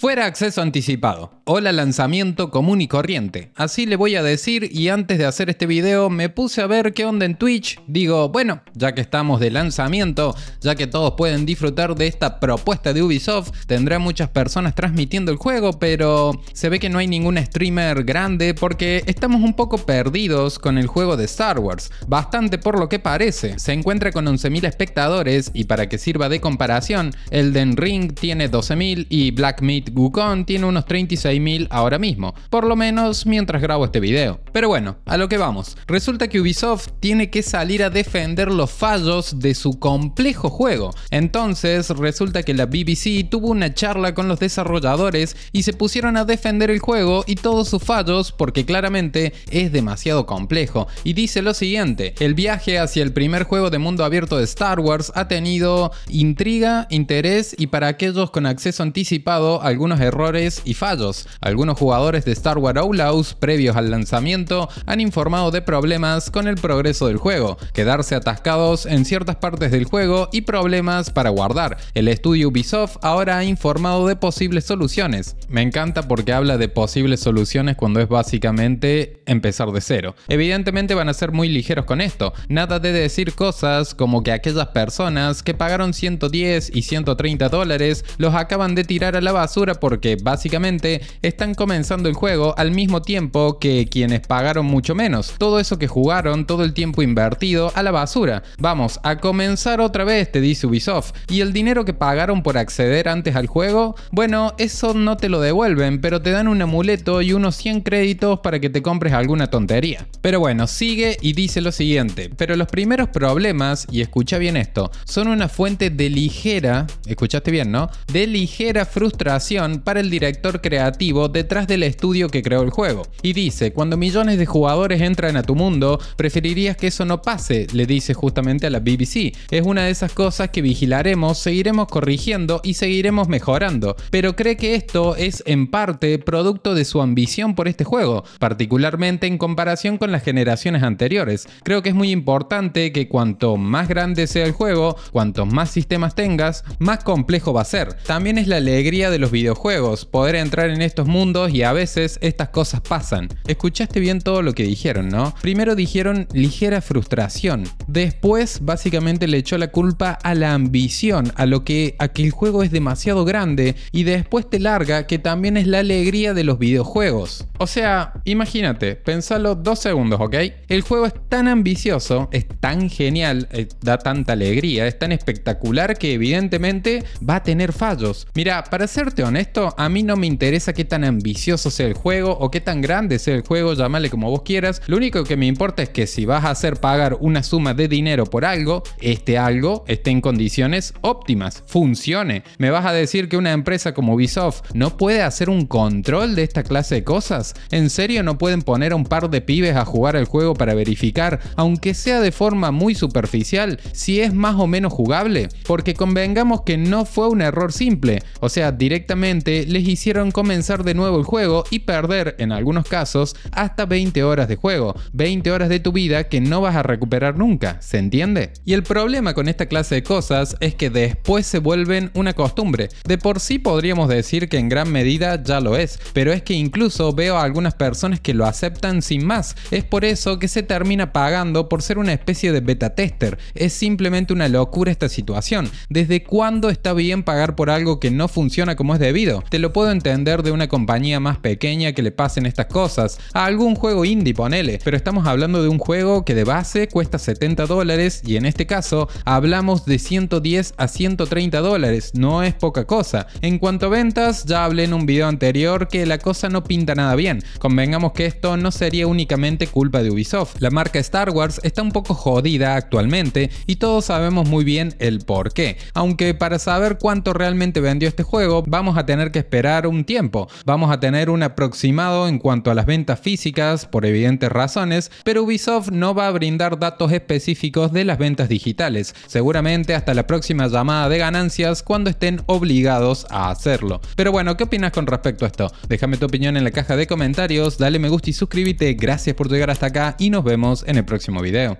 Fuera acceso anticipado. Hola lanzamiento común y corriente. Así le voy a decir y antes de hacer este video me puse a ver qué onda en Twitch. Digo, bueno, ya que estamos de lanzamiento, ya que todos pueden disfrutar de esta propuesta de Ubisoft, tendrá muchas personas transmitiendo el juego, pero se ve que no hay ningún streamer grande porque estamos un poco perdidos con el juego de Star Wars. Bastante por lo que parece. Se encuentra con 11.000 espectadores y para que sirva de comparación, Elden Ring tiene 12.000 y Black Mirror Wukong tiene unos 36.000 ahora mismo, por lo menos mientras grabo este video. Pero bueno, a lo que vamos. Resulta que Ubisoft tiene que salir a defender los fallos de su complejo juego. Entonces, resulta que la BBC tuvo una charla con los desarrolladores y se pusieron a defender el juego y todos sus fallos porque claramente es demasiado complejo. Y dice lo siguiente, el viaje hacia el primer juego de mundo abierto de Star Wars ha tenido intriga, interés y para aquellos con acceso anticipado a algunos errores y fallos. Algunos jugadores de Star Wars Outlaws previos al lanzamiento han informado de problemas con el progreso del juego, quedarse atascados en ciertas partes del juego y problemas para guardar. El estudio Ubisoft ahora ha informado de posibles soluciones. Me encanta porque habla de posibles soluciones cuando es básicamente empezar de cero. Evidentemente van a ser muy ligeros con esto, nada de decir cosas como que aquellas personas que pagaron 110 y 130 dólares los acaban de tirar a la basura porque básicamente están comenzando el juego al mismo tiempo que quienes pagaron mucho menos. Todo eso que jugaron, todo el tiempo invertido, a la basura. Vamos, a comenzar otra vez, te dice Ubisoft. ¿Y el dinero que pagaron por acceder antes al juego? Bueno, eso no te lo devuelven, pero te dan un amuleto y unos 100 créditos para que te compres alguna tontería. Pero bueno, sigue y dice lo siguiente. Pero los primeros problemas, y escucha bien esto, son una fuente de ligera, escuchaste bien, ¿no? De ligera frustración para el director creativo detrás del estudio que creó el juego, y dice, cuando millones de jugadores entran a tu mundo, preferirías que eso no pase, le dice justamente a la BBC. Es una de esas cosas que vigilaremos, seguiremos corrigiendo y seguiremos mejorando, pero cree que esto es en parte producto de su ambición por este juego, particularmente en comparación con las generaciones anteriores. Creo que es muy importante que cuanto más grande sea el juego, cuantos más sistemas tengas, más complejo va a ser. También es la alegría de los videojuegos, poder entrar en estos mundos y a veces estas cosas pasan. Escuchaste bien todo lo que dijeron, ¿no? Primero dijeron ligera frustración, después básicamente le echó la culpa a la ambición, a lo que, a el juego es demasiado grande y después te larga que también es la alegría de los videojuegos. O sea, imagínate, pensalo dos segundos, ¿ok? El juego es tan ambicioso, es tan genial, eh, da tanta alegría, es tan espectacular que evidentemente va a tener fallos. Mira, para serte honesto, esto, a mí no me interesa qué tan ambicioso sea el juego o qué tan grande sea el juego, llámale como vos quieras. Lo único que me importa es que si vas a hacer pagar una suma de dinero por algo, este algo esté en condiciones óptimas, funcione. ¿Me vas a decir que una empresa como Ubisoft no puede hacer un control de esta clase de cosas? ¿En serio no pueden poner a un par de pibes a jugar el juego para verificar, aunque sea de forma muy superficial, si es más o menos jugable? Porque convengamos que no fue un error simple, o sea, directamente les hicieron comenzar de nuevo el juego y perder, en algunos casos, hasta 20 horas de juego, 20 horas de tu vida que no vas a recuperar nunca, ¿se entiende? Y el problema con esta clase de cosas es que después se vuelven una costumbre. De por sí podríamos decir que en gran medida ya lo es, pero es que incluso veo a algunas personas que lo aceptan sin más. Es por eso que se termina pagando por ser una especie de beta tester. Es simplemente una locura esta situación. ¿Desde cuándo está bien pagar por algo que no funciona como es de te lo puedo entender de una compañía más pequeña que le pasen estas cosas, a algún juego indie ponele, pero estamos hablando de un juego que de base cuesta 70 dólares y en este caso hablamos de 110 a 130 dólares, no es poca cosa. En cuanto a ventas, ya hablé en un video anterior que la cosa no pinta nada bien, convengamos que esto no sería únicamente culpa de Ubisoft, la marca Star Wars está un poco jodida actualmente y todos sabemos muy bien el por qué, aunque para saber cuánto realmente vendió este juego vamos a tener que esperar un tiempo. Vamos a tener un aproximado en cuanto a las ventas físicas, por evidentes razones, pero Ubisoft no va a brindar datos específicos de las ventas digitales, seguramente hasta la próxima llamada de ganancias cuando estén obligados a hacerlo. Pero bueno, ¿qué opinas con respecto a esto? Déjame tu opinión en la caja de comentarios, dale me gusta y suscríbete, gracias por llegar hasta acá y nos vemos en el próximo video.